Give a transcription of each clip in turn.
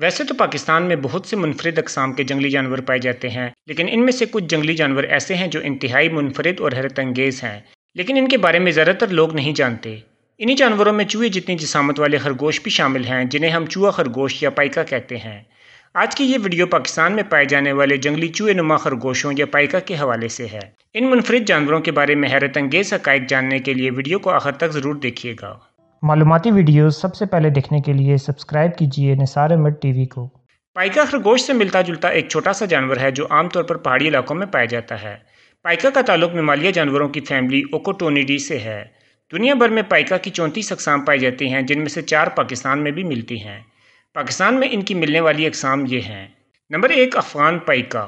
वैसे तो पाकिस्तान में बहुत से मुनफरद अकसाम के जंगली जानवर पाए जाते हैं लेकिन इनमें से कुछ जंगली जानवर ऐसे हैं जो इंतहाई मुनफरद और हैरत अंगेज़ हैं लेकिन इनके बारे में ज़्यादातर लोग नहीं जानते इन्हीं जानवरों में चूहे जितनी जिसामत वाले खरगोश भी शामिल हैं जिन्हें हम चूह खरगोश या पाइका कहते हैं आज की ये वीडियो पाकिस्तान में पाए जाने वाले जंगली चूहे नुमा खरगोशों या पाइका के हवाले से है इन मुनफरद जानवरों के बारे में हैरत अंगेज़ हक जानने के लिए वीडियो को आखिर तक ज़रूर देखिएगा मालूमती वीडियो सबसे पहले देखने के लिए सब्सक्राइब कीजिए निसार टी वी को पाइका खरगोश से मिलता जुलता एक छोटा सा जानवर है जो आमतौर पर पहाड़ी इलाकों में पाया जाता है पाइका का ताल्लुक मेमालिया जानवरों की फैमिली ओकोटोनिडी से है दुनिया भर में पाइका की चौंतीस अकसाम पाई जाती हैं जिनमें से चार पाकिस्तान में भी मिलती हैं पाकिस्तान में इनकी मिलने वाली अकसाम ये हैं नंबर एक अफ़गान पाइका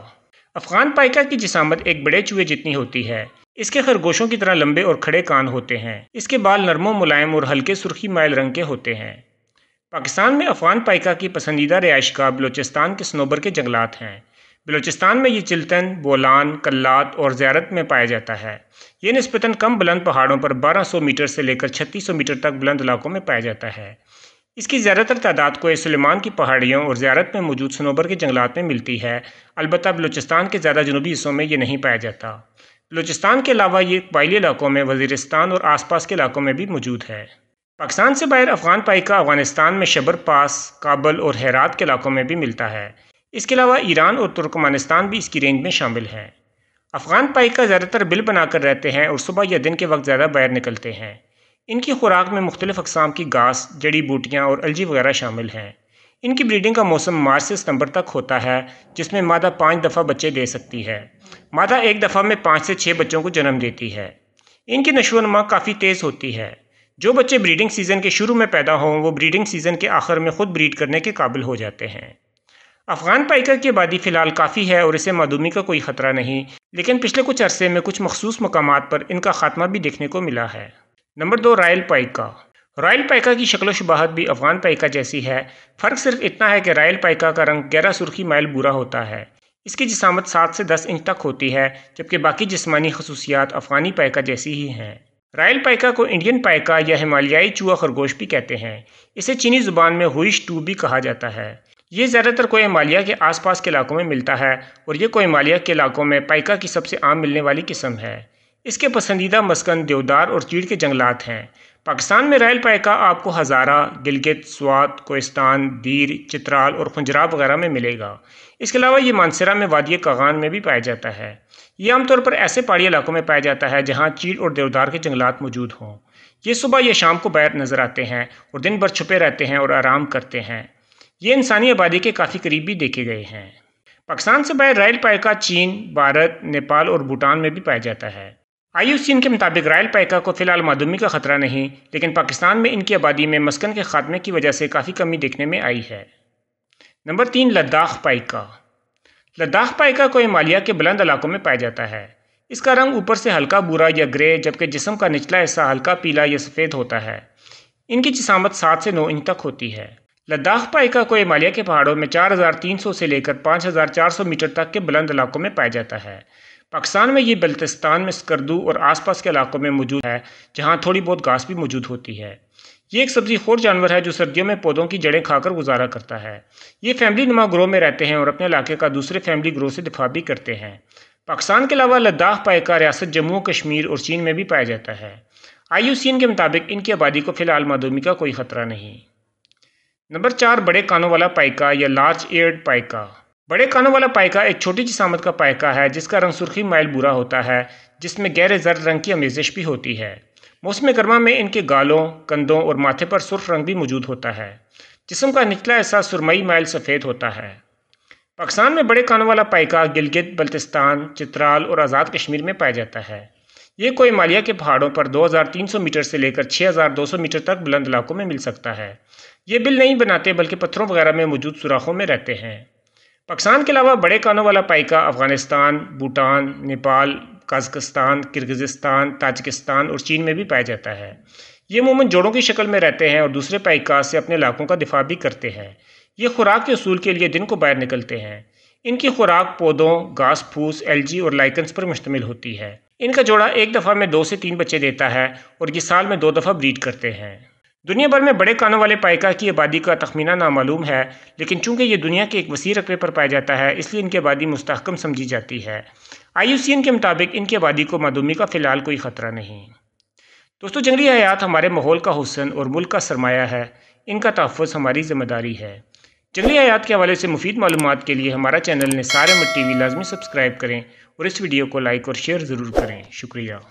अफ़गान पाइका की जिसामत एक बड़े चूहे जितनी होती है इसके खरगोशों की तरह लंबे और खड़े कान होते हैं इसके बाल नरमो मुलायम और हल्के सुर्खी मायल रंग के होते हैं पाकिस्तान में अफगान पाइका की पसंदीदा का बलोचिस्तान के स्नोबर के जंगलात हैं बलोचिस्तान में ये चिल्तन बोलान कल्लात और ज्यारत में पाया जाता है ये नस्बता कम बुलंद पहाड़ों पर 1200 मीटर से लेकर 3600 मीटर तक बुलंद इलाकों में पाया जाता है इसकी ज़्यादातर तादाद को सुलेमान की पहाड़ियों और ज्यारत में मौजूद सनोबर के जंगलात में मिलती है अलबत् बलोचिस्तान के ज़्यादा जनूबी हिस्सों में ये नहीं पाया जाता बलोचिस्तान के अलावा ये कबाइली इलाकों में वजीरस्तान और आसपास के इलाकों में भी मौजूद है पाकिस्तान से बाहर अफगान पाइका अफगानिस्तान में शबर पास काबल और हैरात के इलाकों में भी मिलता है इसके अलावा ईरान और तुर्कमानिस्तान भी इसकी रेंज में शामिल हैं अफगान पाइका ज़्यादातर बिल बनाकर रहते हैं और सुबह या दिन के वक्त ज़्यादा बाहर निकलते हैं इनकी खुराक में मुख्तलिफ़ अकसाम की घास जड़ी बूटियाँ और अलजी वगैरह शामिल हैं इनकी ब्रीडिंग का मौसम मार्च से सितंबर तक होता है जिसमें मादा पाँच दफ़ा बच्चे दे सकती है मादा एक दफ़ा में पाँच से छः बच्चों को जन्म देती है इनकी नशोनमा काफ़ी तेज़ होती है जो बच्चे ब्रीडिंग सीज़न के शुरू में पैदा हों वो ब्रीडिंग सीज़न के आखिर में खुद ब्रीड करने के काबिल हो जाते हैं अफगान पाइकर की आबादी फ़िलहाल काफ़ी है और इसे मधुमी का कोई ख़तरा नहीं लेकिन पिछले कुछ अरसे में कुछ मखसूस मकाम पर इनका खात्मा भी देखने को मिला है नंबर दो रायल पाइका रॉयल पाइका की शक्ल शबाहत भी अफगान पाइका जैसी है फ़र्क सिर्फ इतना है कि रॉयल पाइका का रंग गहरा सुर्खी माइल बुरा होता है इसकी जिसामत सात से दस इंच तक होती है जबकि बाकी जिसमानी खसूसियात अफगानी पाइका जैसी ही हैं रॉयल पाइका को इंडियन पाइका या हिमालयाई चूहा खरगोश भी कहते हैं इसे चीनी ज़ुबान में हुइश टू भी कहा जाता है ये ज़्यादातर कोई हिमालिया के आसपास के इलाकों में मिलता है और ये कोई हिमालिया के इलाकों में पाइका की सबसे आम मिलने वाली किस्म है इसके पसंदीदा मस्कन देवदार और चीड़ के जंगलात हैं पाकिस्तान में रैल पाइका आपको हज़ारा गिलगित स्वात कोस्तान दीर चित्राल और खुंजराब वगैरह में मिलेगा इसके अलावा ये मानसरा में वादिय कागान में भी पाया जाता है ये आमतौर पर ऐसे पहाड़ी इलाकों में पाया जाता है जहाँ चीड़ और देवदार के जंगलात मौजूद हों ये सुबह या शाम को बैर नज़र आते हैं और दिन भर छुपे रहते हैं और आराम करते हैं ये इंसानी आबादी के काफ़ी करीब भी देखे गए हैं पाकिस्तान से बाहर रैल पाइका चीन भारत नेपाल और भूटान में भी पाया जाता है आईयूसीएन के मुताबिक रायल पाइका को फिलहाल मादूमी का खतरा नहीं लेकिन पाकिस्तान में इनकी आबादी में मस्कन के खात्मे की वजह से काफ़ी कमी देखने में आई है नंबर तीन लद्दाख पाइका लद्दाख पाइका को हिमालिया के बुलंद इलाकों में पाया जाता है इसका रंग ऊपर से हल्का बुरा या ग्रे जबकि जिसम का निचला हिस्सा हल्का पीला या सफ़ेद होता है इनकी जिसामत सात से नौ इंच तक होती है लद्दाख पाइका को हिमालय के पहाड़ों में 4,300 से लेकर 5,400 मीटर तक के बुलंद इलाकों में पाया जाता है पाकिस्तान में ये बल्तिस्तान में स्कर्दू और आसपास के इलाकों में मौजूद है जहाँ थोड़ी बहुत घास भी मौजूद होती है ये एक सब्जी खोर जानवर है जो सर्दियों में पौधों की जड़ें खाकर गुजारा करता है ये फैमिली नुमा ग्रोह में रहते हैं और अपने इलाके का दूसरे फैमिली ग्रोह से दिफा भी करते हैं पाकिस्तान के अलावा लद्दाख पायका रियासत जम्मू कश्मीर और चीन में भी पाया जाता है आई के मुताबिक इनकी आबादी को फिलहाल मधुमी का कोई खतरा नहीं नंबर चार बड़े कानों वाला पाइका या लार्ज एयर्ड पाइका बड़े कानों वाला पाइका एक छोटी जिसामत का पाइका है जिसका रंग सुर्खी माइल बुरा होता है जिसमें गहरे जर्द रंग की अमेजिश भी होती है मौसम गर्मा में इनके गालों कंधों और माथे पर सुर्ख रंग भी मौजूद होता है जिसम का निचला हिस्सा सुरमई माइल सफ़ेद होता है पाकिस्तान में बड़े कानों वाला पाइका गिलगित बल्तिस्तान चित्राल और आज़ाद कश्मीर में पाया जाता है ये कोई मालिया के पहाड़ों पर 2,300 मीटर से लेकर 6,200 मीटर तक बुलंद इलाकों में मिल सकता है ये बिल नहीं बनाते बल्कि पत्थरों वगैरह में मौजूद सुराखों में रहते हैं पाकिस्तान के अलावा बड़े कानों वाला pika Afghanistan Bhutan Nepal Kazakhstan Kyrgyzstan Tajikistan और चीन में भी पाया जाता है ये मूमन जोड़ों की शक्ल में रहते हैं और दूसरे पाइका से अपने इलाकों का दिफा भी करते हैं ये खुराक के असूल के लिए दिन को बाहर निकलते हैं इनकी खुराक पौधों घास फूस एलजी और लाइकन्स पर मुश्तमिल होती है इनका जोड़ा एक दफ़ा में दो से तीन बच्चे देता है और ये साल में दो दफ़ा ब्रीड करते हैं दुनिया भर में बड़े कानों वाले पाइका की आबादी का तखमीना नामालूम है लेकिन चूंकि ये दुनिया के एक वसी रकबे पर पाया जाता है इसलिए इनकी आबादी मुस्तकम समझी जाती है आई के मुताबिक इनकी आबादी को मदूमी का फ़िलहाल कोई ख़तरा नहीं दोस्तों जंगली हयात हमारे माहौल का हुसन और मुल्क का सरमाया है इनका तहफ़ हमारी ज़िम्मेदारी है जंगली हयात के हवाले से मुफीद मालूम के लिए हमारा चैनल ने सारे में टी वी लाजमी सब्सक्राइब करें और इस वीडियो को लाइक और शेयर ज़रूर करें शुक्रिया